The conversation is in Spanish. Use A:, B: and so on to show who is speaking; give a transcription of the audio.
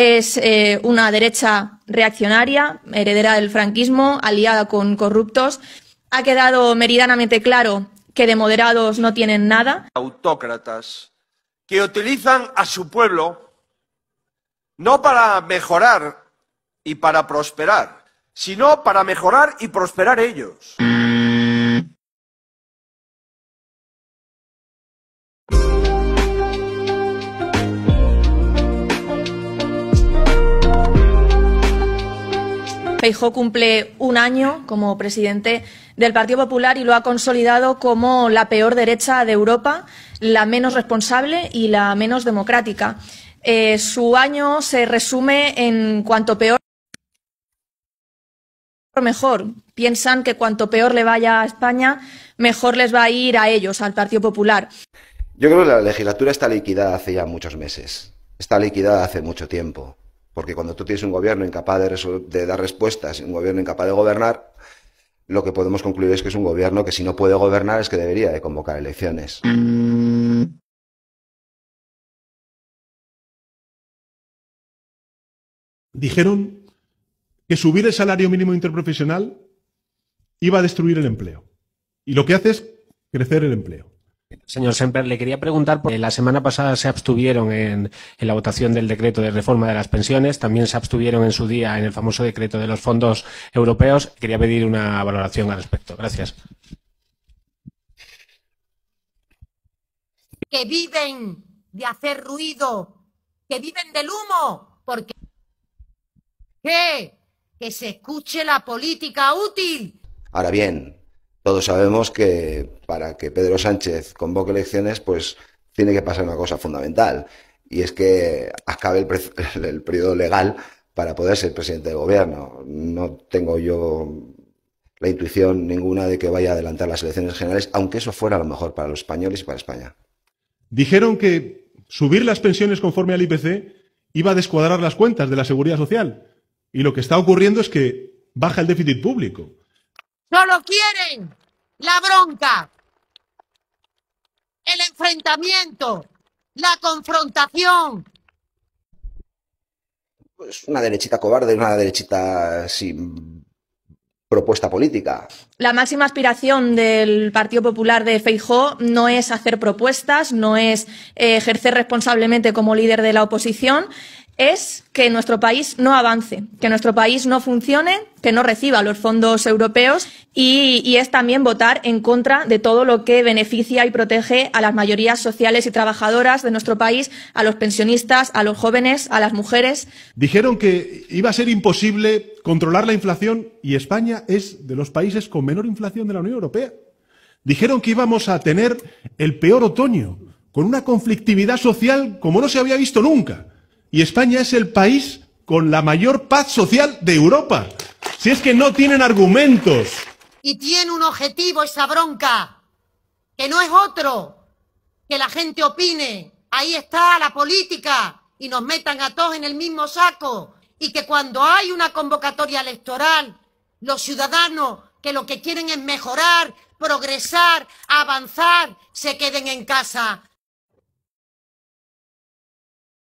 A: es eh, una derecha reaccionaria, heredera del franquismo, aliada con corruptos. Ha quedado meridianamente claro que de moderados no tienen nada.
B: Autócratas que utilizan a su pueblo no para mejorar y para prosperar, sino para mejorar y prosperar ellos.
A: Feijó cumple un año como presidente del Partido Popular y lo ha consolidado como la peor derecha de Europa, la menos responsable y la menos democrática. Eh, su año se resume en cuanto peor mejor. Piensan que cuanto peor le vaya a España, mejor les va a ir a ellos, al Partido Popular.
B: Yo creo que la legislatura está liquidada hace ya muchos meses. Está liquidada hace mucho tiempo. Porque cuando tú tienes un gobierno incapaz de, dar respuestas, un gobierno incapaz de gobernar, lo que podemos concluir es que es un gobierno que si no puede gobernar es que debería de convocar elecciones.
C: Dijeron que subir el salario mínimo interprofesional
D: iba a destruir el empleo. Y lo que hace es crecer el empleo. Señor Semper, le quería preguntar, porque la semana pasada se abstuvieron en, la votación del decreto de reforma de las pensiones, también se abstuvieron en su día en el famoso decreto de los fondos europeos. Quería pedir una valoración al respecto. Gracias.
C: Que viven de hacer ruido, que viven del humo, porque ¿Qué? que se escuche la política útil.
B: Ahora bien, todos sabemos que para que Pedro Sánchez convoque elecciones, pues tiene que pasar una cosa fundamental, y es que acabe el, periodo legal para poder ser presidente de gobierno. No tengo yo la intuición ninguna de que vaya a adelantar las elecciones generales, aunque eso fuera a lo mejor para los españoles y para
D: España. Dijeron que subir las pensiones conforme al IPC iba a descuadrar las cuentas de la seguridad social. Y lo que está ocurriendo es que baja el déficit público.
C: ¡No lo quieren la bronca, el enfrentamiento, la confrontación.
B: Pues una derechita cobarde, una derechita sin propuesta política.
A: La máxima aspiración del Partido Popular de Feijó no es hacer propuestas, no es eh, ejercer responsablemente como líder de la oposición, es que nuestro país no avance, que nuestro país no funcione, que no reciba los fondos europeos y, es también votar en contra de todo lo que beneficia y protege a las mayorías sociales y trabajadoras de nuestro país, a los pensionistas, a los jóvenes, a las mujeres.
D: Dijeron que iba a ser imposible controlar la inflación y España es de los países con menor inflación de la Unión Europea. Dijeron que íbamos a tener el peor otoño, con una conflictividad social como no se había visto nunca. Y España es el país con la mayor paz social de Europa. Si es que no tienen argumentos.
C: Y tiene un objetivo esa bronca, que no es otro, que la gente opine. Ahí está la política y nos metan a todos en el mismo saco. Y que cuando hay una convocatoria electoral, los ciudadanos que lo que quieren es mejorar, progresar, avanzar, se queden en casa.